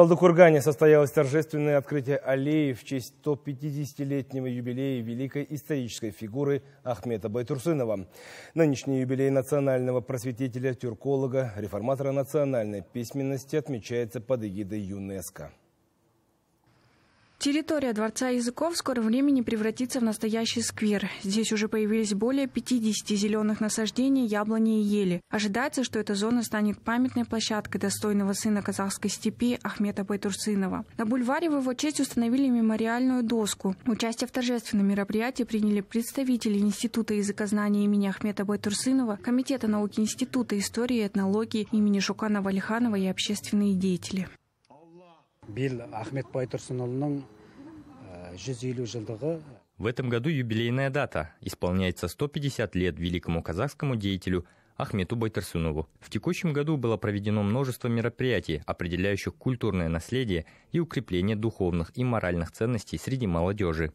Талдыкургане состоялось торжественное открытие аллеи в честь 150-летнего юбилея великой исторической фигуры Ахмета Байтурсынова. Нынешний юбилей национального просветителя, тюрколога, реформатора национальной письменности отмечается под эгидой ЮНЕСКО. Территория Дворца языков в скором времени превратится в настоящий сквер. Здесь уже появились более 50 зеленых насаждений яблони и ели. Ожидается, что эта зона станет памятной площадкой достойного сына казахской степи Ахмета Байтурсынова. На бульваре в его честь установили мемориальную доску. Участие в торжественном мероприятии приняли представители Института языкознания имени Ахмета Байтурсынова, Комитета науки Института истории и этнологии имени Шукана Валиханова и общественные деятели биыл ахмет байтұрсынұлының э, жүз елу в этом году юбилейная дата. Исполняется 150 лет великому казахскому деятелю Ахмету Байтарсунову. В текущем году было проведено множество мероприятий, определяющих культурное наследие и укрепление духовных и моральных ценностей среди молодежи.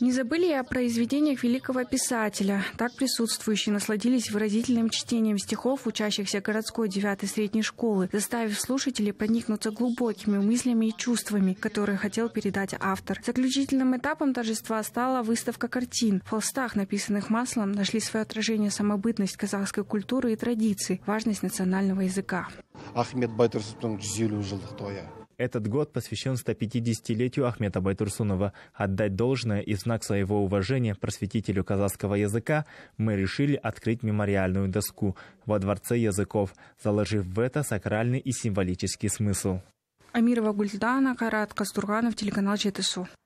Не забыли и о произведениях великого писателя. Так присутствующие насладились выразительным чтением стихов учащихся городской девятой средней школы, заставив слушателей проникнуться глубокими мыслями и чувствами, которые хотел передать автор. Заключительным этапом торжества стала выставка картин. В холстах, написанных маслом, нашли свое отражение самобытность казахской культуры и традиций, важность национального языка. Ахмед Байтурсуптың этот год посвящен 150-летию Ахмета Байтурсунова. Отдать должное и в знак своего уважения просветителю казахского языка мы решили открыть мемориальную доску во Дворце языков, заложив в это сакральный и символический смысл. Амирова Гульдана, Карат Кастурганов, телеканал ЧТСУ.